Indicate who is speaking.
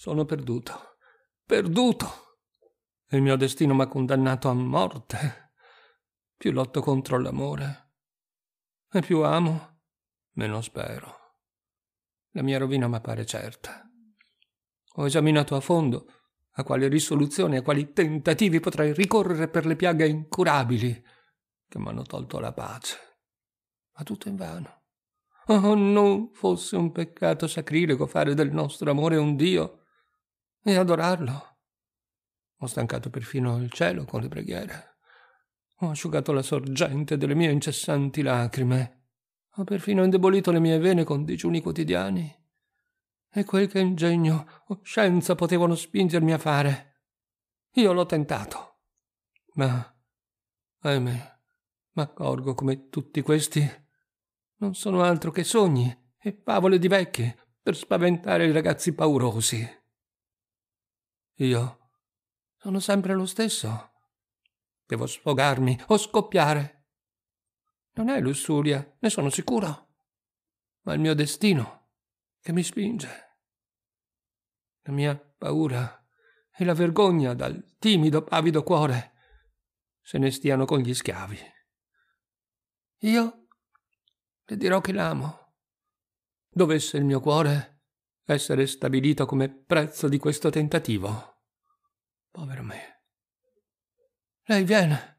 Speaker 1: Sono perduto, perduto. Il mio destino mi ha condannato a morte. Più lotto contro l'amore e più amo, meno spero. La mia rovina mi pare certa. Ho esaminato a fondo a quali risoluzioni, a quali tentativi potrei ricorrere per le piaghe incurabili che mi hanno tolto la pace. Ma tutto in vano. Oh, non fosse un peccato sacrilego fare del nostro amore un Dio e adorarlo. Ho stancato perfino il cielo con le preghiere. Ho asciugato la sorgente delle mie incessanti lacrime. Ho perfino indebolito le mie vene con digiuni quotidiani. E quel che ingegno o scienza potevano spingermi a fare. Io l'ho tentato. Ma, ahimè, m'accorgo come tutti questi non sono altro che sogni e favole di vecchi per spaventare i ragazzi paurosi. Io sono sempre lo stesso. Devo sfogarmi o scoppiare. Non è lussuria, ne sono sicuro, ma il mio destino che mi spinge. La mia paura e la vergogna dal timido, pavido cuore se ne stiano con gli schiavi. Io le dirò che l'amo. Dovesse il mio cuore essere stabilito come prezzo di questo tentativo. Povero me. Lei viene,